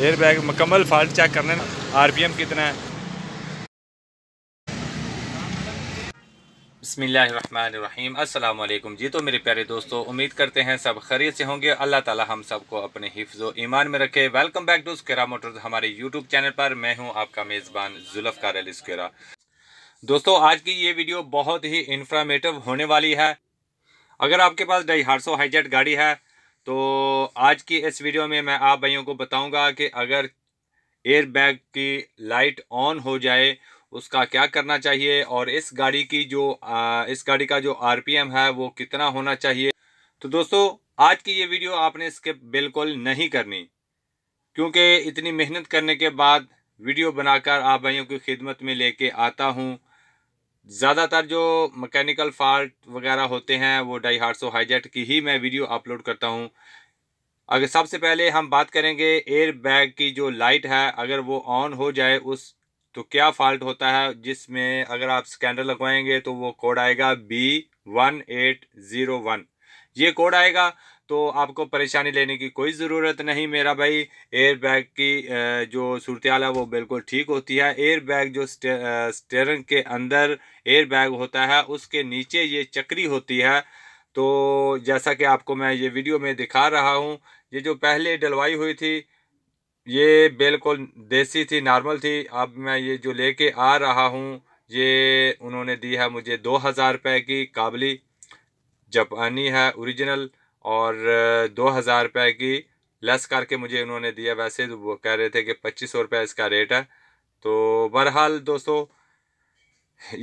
air bag मुकम्मल fault check करने R P M कितना है बसमीम अल्लाम जी तो मेरे प्यारे दोस्तों उम्मीद करते हैं सब खरीद से होंगे अल्लाह ताला हम सबको अपने हिफ्ज ईमान में रखे welcome back to Skara motors हमारे यूट्यूब चैनल पर मैं हूं आपका मेज़बान जुल्फ़कार अली स्करा दोस्तों आज की ये वीडियो बहुत ही इंफॉर्मेटिव होने वाली है अगर आपके पास ढाई हार हाईजेट गाड़ी है तो आज की इस वीडियो में मैं आप भाइयों को बताऊंगा कि अगर एयर बैग की लाइट ऑन हो जाए उसका क्या करना चाहिए और इस गाड़ी की जो आ, इस गाड़ी का जो आरपीएम है वो कितना होना चाहिए तो दोस्तों आज की ये वीडियो आपने स्किप बिल्कुल नहीं करनी क्योंकि इतनी मेहनत करने के बाद वीडियो बनाकर आप भाइयों की खिदमत में लेके आता हूँ ज़्यादातर जो मैकेनिकल फॉल्ट वगैरह होते हैं वो डाई हार्ट सो हाईजेट की ही मैं वीडियो अपलोड करता हूँ अगर सबसे पहले हम बात करेंगे एयर बैग की जो लाइट है अगर वो ऑन हो जाए उस तो क्या फॉल्ट होता है जिसमें अगर आप स्कैनर लगवाएंगे तो वो कोड आएगा B one eight zero one ये कोड आएगा तो आपको परेशानी लेने की कोई ज़रूरत नहीं मेरा भाई एयर बैग की जो सूरत है वो बिल्कुल ठीक होती है एयर बैग जो स्टेयरिंग के अंदर एयर बैग होता है उसके नीचे ये चक्री होती है तो जैसा कि आपको मैं ये वीडियो में दिखा रहा हूँ ये जो पहले डलवाई हुई थी ये बिल्कुल देसी थी नॉर्मल थी अब मैं ये जो लेके आ रहा हूँ ये उन्होंने दी है मुझे दो हज़ार रुपये की काबली जापानी है ओरिजिनल और दो हज़ार रुपये की लेस करके मुझे उन्होंने दिया वैसे तो वो कह रहे थे कि पच्चीस सौ रुपये इसका रेट है तो बहरहाल दोस्तों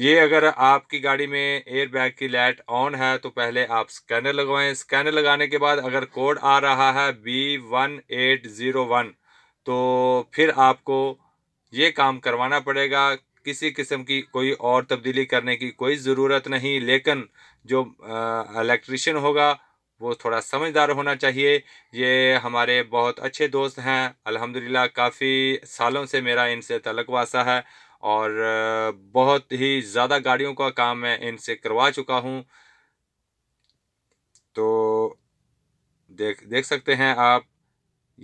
ये अगर आपकी गाड़ी में एयर बैग की लाइट ऑन है तो पहले आप स्कैनर लगवाएं स्कैनर लगाने के बाद अगर कोड आ रहा है B one eight zero one तो फिर आपको ये काम करवाना पड़ेगा किसी किस्म की कोई और तब्दीली करने की कोई ज़रूरत नहीं लेकिन जो इलेक्ट्रिशियन होगा वो थोड़ा समझदार होना चाहिए ये हमारे बहुत अच्छे दोस्त हैं अल्हम्दुलिल्लाह काफ़ी सालों से मेरा इनसे तलक वासा है और बहुत ही ज़्यादा गाड़ियों का काम मैं इनसे करवा चुका हूँ तो देख देख सकते हैं आप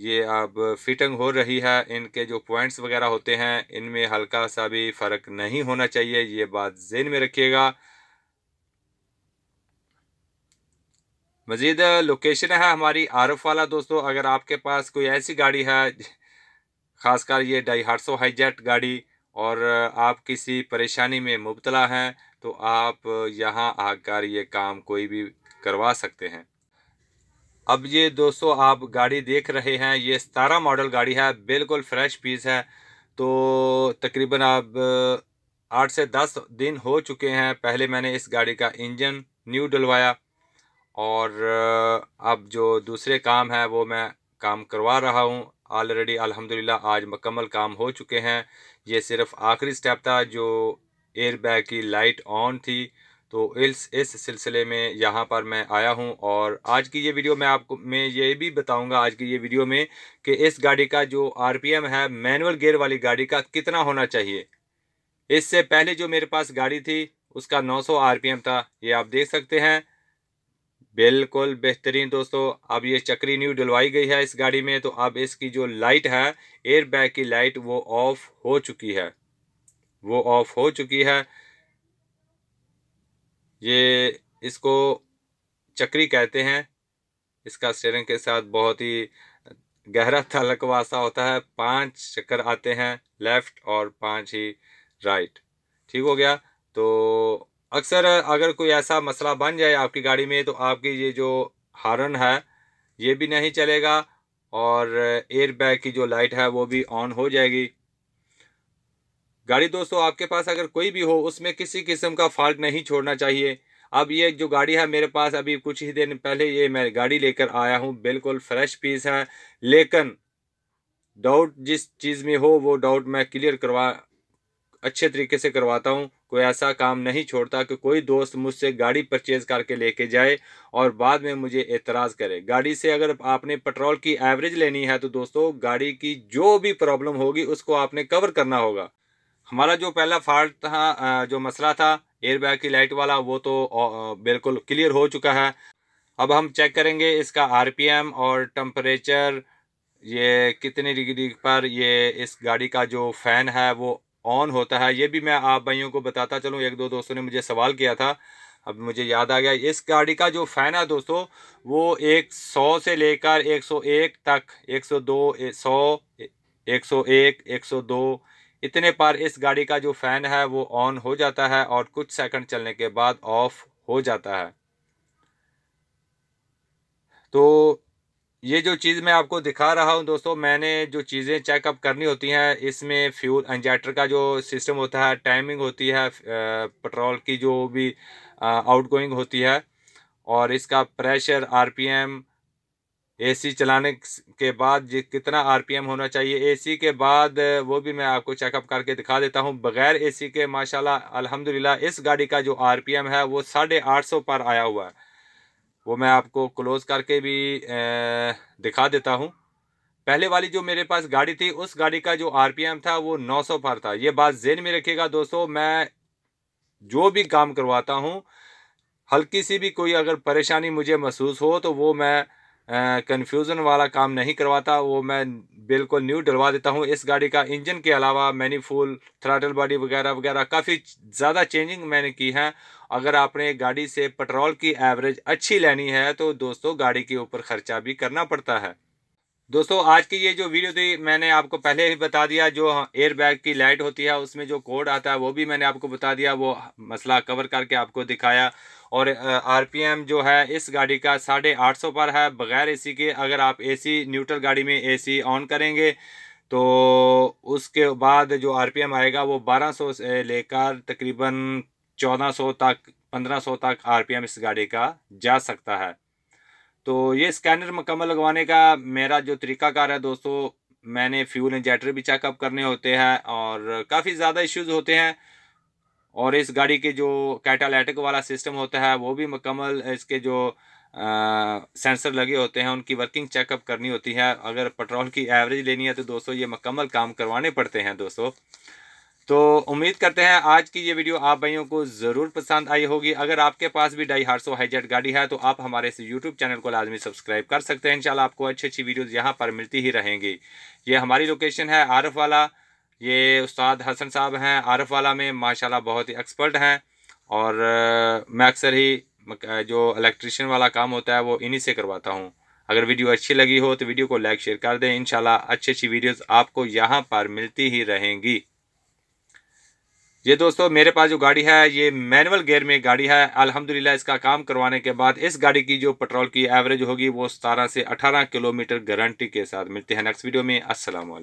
ये अब फिटिंग हो रही है इनके जो पॉइंट्स वगैरह होते हैं इनमें हल्का सा भी फ़र्क नहीं होना चाहिए ये बात जेन में रखिएगा मज़ीद लोकेशन है हमारी आरफ वाला दोस्तों अगर आपके पास कोई ऐसी गाड़ी है ख़ासकर ये ढाई आठ सौ हाईजेट गाड़ी और आप किसी परेशानी में मुबतला हैं तो आप यहाँ आकर ये काम कोई भी करवा सकते हैं अब ये दोस्तों आप गाड़ी देख रहे हैं ये सतारा मॉडल गाड़ी है बिल्कुल फ्रेश पीस है तो तकरीबन अब आठ से दस दिन हो चुके हैं पहले मैंने इस गाड़ी का इंजन न्यू डलवाया और अब जो दूसरे काम है वो मैं काम करवा रहा हूँ ऑलरेडी अल्हम्दुलिल्लाह आज मकम्मल काम हो चुके हैं ये सिर्फ आखिरी स्टेप था जो एयर बैग की लाइट ऑन थी तो इस इस सिलसिले में यहाँ पर मैं आया हूँ और आज की ये वीडियो मैं आपको मैं ये भी बताऊँगा आज की ये वीडियो में कि इस गाड़ी का जो आर है मैनुअल गेयर वाली गाड़ी का कितना होना चाहिए इससे पहले जो मेरे पास गाड़ी थी उसका 900 आरपीएम था ये आप देख सकते हैं बिल्कुल बेहतरीन दोस्तों अब ये चक्री न्यू डलवाई गई है इस गाड़ी में तो अब इसकी जो लाइट है एयर बैग की लाइट वो ऑफ हो चुकी है वो ऑफ हो चुकी है ये इसको चक्री कहते हैं इसका स्टेरिंग के साथ बहुत ही गहरा तलक वासा होता है पांच चक्कर आते हैं लेफ्ट और पांच ही राइट ठीक हो गया तो अक्सर अगर कोई ऐसा मसला बन जाए आपकी गाड़ी में तो आपकी ये जो हारन है ये भी नहीं चलेगा और एयर बैग की जो लाइट है वो भी ऑन हो जाएगी गाड़ी दोस्तों आपके पास अगर कोई भी हो उसमें किसी किस्म का फॉल्ट नहीं छोड़ना चाहिए अब ये जो गाड़ी है मेरे पास अभी कुछ ही दिन पहले ये मैं गाड़ी लेकर आया हूँ बिल्कुल फ्रेश पीस है लेकिन डाउट जिस चीज़ में हो वो डाउट मैं क्लियर करवा अच्छे तरीके से करवाता हूँ कोई ऐसा काम नहीं छोड़ता कि कोई दोस्त मुझसे गाड़ी परचेज़ करके लेके जाए और बाद में मुझे एतराज़ करे गाड़ी से अगर आपने पेट्रोल की एवरेज लेनी है तो दोस्तों गाड़ी की जो भी प्रॉब्लम होगी उसको आपने कवर करना होगा हमारा जो पहला फॉल्ट था जो मसला था एयरबैग की लाइट वाला वो तो बिल्कुल क्लियर हो चुका है अब हम चेक करेंगे इसका आरपीएम और टम्परेचर ये कितनी डिग्री पर ये इस गाड़ी का जो फ़ैन है वो ऑन होता है ये भी मैं आप भाइयों को बताता चलूँ एक दो दोस्तों ने मुझे सवाल किया था अब मुझे याद आ गया इस गाड़ी का जो फ़ैन है दोस्तों वो एक सौ से लेकर एक सौ एक तक एक सौ दो सौ एक सौ एक एक सौ दो इतने पर इस गाड़ी का जो फ़ैन है वो ऑन हो जाता है और कुछ सेकंड चलने के बाद ऑफ हो जाता है तो ये जो चीज़ मैं आपको दिखा रहा हूँ दोस्तों मैंने जो चीज़ें चेकअप करनी होती हैं इसमें फ्यूल इंजेक्टर का जो सिस्टम होता है टाइमिंग होती है पेट्रोल की जो भी आउटगोइंग होती है और इसका प्रेशर आरपीएम एसी चलाने के बाद कितना आरपीएम होना चाहिए एसी के बाद वो भी मैं आपको चेकअप करके दिखा देता हूँ बगैर एसी के माशाल्लाह अल्हम्दुलिल्लाह इस गाड़ी का जो आरपीएम है वो साढ़े आठ सौ पर आया हुआ है वो मैं आपको क्लोज़ करके भी दिखा देता हूँ पहले वाली जो मेरे पास गाड़ी थी उस गाड़ी का जो आरपीएम था वो 900 पर था ये बात जेन में रखिएगा दोस्तों मैं जो भी काम करवाता हूँ हल्की सी भी कोई अगर परेशानी मुझे महसूस हो तो वो मैं कन्फ्यूज़न वाला काम नहीं करवाता वो मैं बिल्कुल न्यू डलवा देता हूँ इस गाड़ी का इंजन के अलावा मैनीफूल थ्राटल बॉडी वगैरह वगैरह काफ़ी ज़्यादा चेंजिंग मैंने की है अगर आपने गाड़ी से पेट्रोल की एवरेज अच्छी लेनी है तो दोस्तों गाड़ी के ऊपर ख़र्चा भी करना पड़ता है दोस्तों आज की ये जो वीडियो थी मैंने आपको पहले ही बता दिया जो एयर बैग की लाइट होती है उसमें जो कोड आता है वो भी मैंने आपको बता दिया वो मसला कवर करके आपको दिखाया और आरपीएम जो है इस गाड़ी का साढ़े आठ सौ पर है बगैर एसी के अगर आप एसी न्यूट्रल गाड़ी में एसी ऑन करेंगे तो उसके बाद जो आर आएगा वो बारह से लेकर तकरीबन चौदह तक पंद्रह तक आर इस गाड़ी का जा सकता है तो ये स्कैनर मुकम्मल लगवाने का मेरा जो तरीकाकार है दोस्तों मैंने फ्यूल इंजेक्टर भी चेकअप करने होते हैं और काफ़ी ज़्यादा इश्यूज होते हैं और इस गाड़ी के जो कैटालैटिक वाला सिस्टम होता है वो भी मुकम्मल इसके जो आ, सेंसर लगे होते हैं उनकी वर्किंग चेकअप करनी होती है अगर पेट्रोल की एवरेज लेनी है तो दोस्तों ये मुकम्मल काम करवाने पड़ते हैं दोस्तों तो उम्मीद करते हैं आज की ये वीडियो आप भाइयों को ज़रूर पसंद आई होगी अगर आपके पास भी डाई हार्सो हाईजेट गाड़ी है तो आप हमारे इस यूट्यूब चैनल को लाजमी सब्सक्राइब कर सकते हैं इंशाल्लाह आपको अच्छी अच्छी वीडियोस यहाँ पर मिलती ही रहेंगी ये हमारी लोकेशन है आरफ वाला ये उस्ताद हसन साहब हैं आरफ वाला में माशाला बहुत ही एक्सपर्ट हैं और मैं अक्सर ही जो इलेक्ट्रिशियन वाला काम होता है वो इन्हीं से करवाता हूँ अगर वीडियो अच्छी लगी हो तो वीडियो को लाइक शेयर कर दें इनशाला अच्छी अच्छी वीडियोज़ आपको यहाँ पर मिलती ही रहेंगी ये दोस्तों मेरे पास जो गाड़ी है ये मैनुअल गेयर में गाड़ी है अल्हम्दुलिल्लाह इसका काम करवाने के बाद इस गाड़ी की जो पेट्रोल की एवरेज होगी वो सतारह से अठारह किलोमीटर गारंटी के साथ मिलते हैं नेक्स्ट वीडियो में असलम